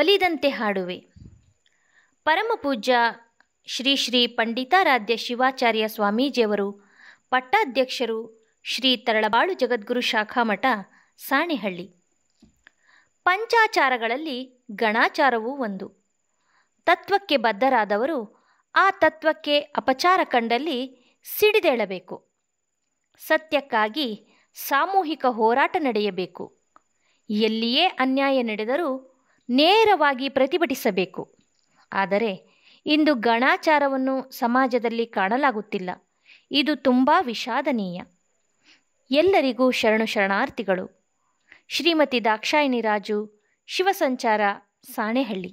ಒಲಿದಂತೆ ಹಾಡುವೆ ಪರಮಪೂಜ್ಯ ಶ್ರೀ ಶ್ರೀ ಪಂಡಿತಾರಾಧ್ಯ ಶಿವಾಚಾರ್ಯ ಸ್ವಾಮೀಜಿಯವರು ಪಟ್ಟಾಧ್ಯಕ್ಷರು ಶ್ರೀ ತರಳಬಾಳು ಜಗದ್ಗುರು ಶಾಖಾಮಠ ಸಾಣೆಹಳ್ಳಿ ಪಂಚಾಚಾರಗಳಲ್ಲಿ ಗಣಾಚಾರವೂ ಒಂದು ತತ್ವಕ್ಕೆ ಬದ್ಧರಾದವರು ಆ ತತ್ವಕ್ಕೆ ಅಪಚಾರ ಕಂಡಲ್ಲಿ ಸಿಡಿದೇಳಬೇಕು ಸತ್ಯಕ್ಕಾಗಿ ಸಾಮೂಹಿಕ ಹೋರಾಟ ನಡೆಯಬೇಕು ಎಲ್ಲಿಯೇ ಅನ್ಯಾಯ ನಡೆದರೂ ನೇರವಾಗಿ ಪ್ರತಿಭಟಿಸಬೇಕು ಆದರೆ ಇಂದು ಗಣಾಚಾರವನ್ನು ಸಮಾಜದಲ್ಲಿ ಕಾಣಲಾಗುತ್ತಿಲ್ಲ ಇದು ತುಂಬ ವಿಷಾದನೀಯ ಎಲ್ಲರಿಗೂ ಶರಣು ಶರಣಾರ್ಥಿಗಳು ಶ್ರೀಮತಿ ದಾಕ್ಷಾಯಿಣಿ ರಾಜು ಶಿವಸಂಚಾರ ಸಾಣೆಹಳ್ಳಿ